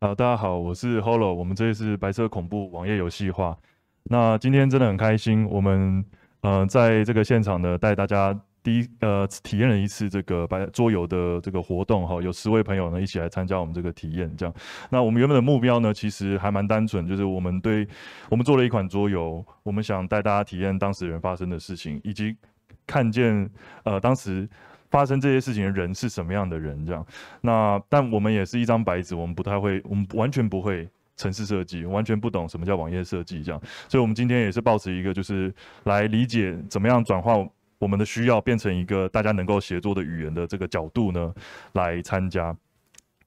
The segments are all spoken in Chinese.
啊，大家好，我是 h o l o 我们这一次白色恐怖网页游戏化，那今天真的很开心，我们呃在这个现场呢带大家第一呃体验了一次这个白桌游的这个活动哈，有十位朋友呢一起来参加我们这个体验这样。那我们原本的目标呢其实还蛮单纯，就是我们对，我们做了一款桌游，我们想带大家体验当事人发生的事情，以及看见呃当时。发生这些事情的人是什么样的人？这样，那但我们也是一张白纸，我们不太会，我们完全不会城市设计，完全不懂什么叫网页设计，这样，所以我们今天也是保持一个就是来理解怎么样转化我们的需要变成一个大家能够协作的语言的这个角度呢，来参加。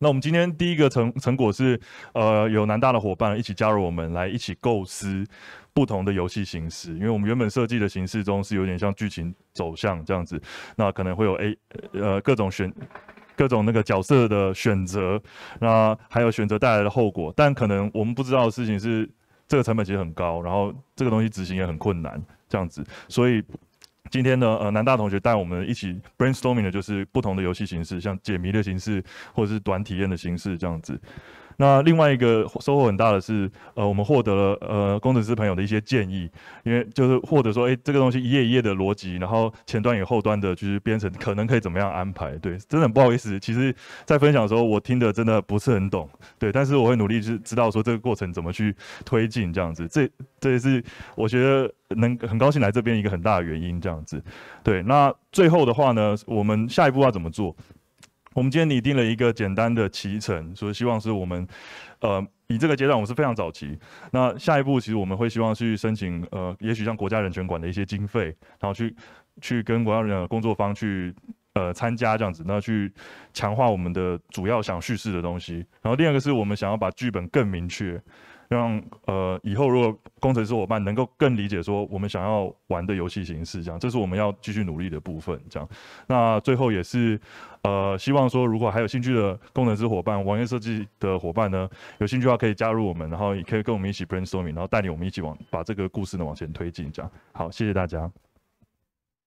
那我们今天第一个成成果是，呃，有南大的伙伴一起加入我们来一起构思不同的游戏形式，因为我们原本设计的形式中是有点像剧情走向这样子，那可能会有 A，呃，各种选，各种那个角色的选择，那还有选择带来的后果，但可能我们不知道的事情是，这个成本其实很高，然后这个东西执行也很困难这样子，所以。今天呢，呃，南大同学带我们一起 brainstorming 的就是不同的游戏形式，像解谜的形式，或者是短体验的形式这样子。那另外一个收获很大的是，呃，我们获得了呃工程师朋友的一些建议，因为就是获得说，哎，这个东西一页一页的逻辑，然后前端与后端的，就是编程可能可以怎么样安排，对，真的很不好意思，其实在分享的时候，我听的真的不是很懂，对，但是我会努力，是知道说这个过程怎么去推进这样子，这这也是我觉得能很高兴来这边一个很大的原因这样子，对，那最后的话呢，我们下一步要怎么做？我们今天拟定了一个简单的骑程，所以希望是我们，呃，以这个阶段我们是非常早期。那下一步其实我们会希望去申请，呃，也许像国家人权馆的一些经费，然后去去跟国家人工作方去。呃，参加这样子，那去强化我们的主要想叙事的东西。然后第二个是我们想要把剧本更明确，让呃以后如果工程师伙伴能够更理解说我们想要玩的游戏形式，这样，这是我们要继续努力的部分。这样，那最后也是呃希望说，如果还有兴趣的工程师伙伴、网页设计的伙伴呢，有兴趣的话可以加入我们，然后也可以跟我们一起 brainstorming，然后带领我们一起往把这个故事呢往前推进。这样，好，谢谢大家。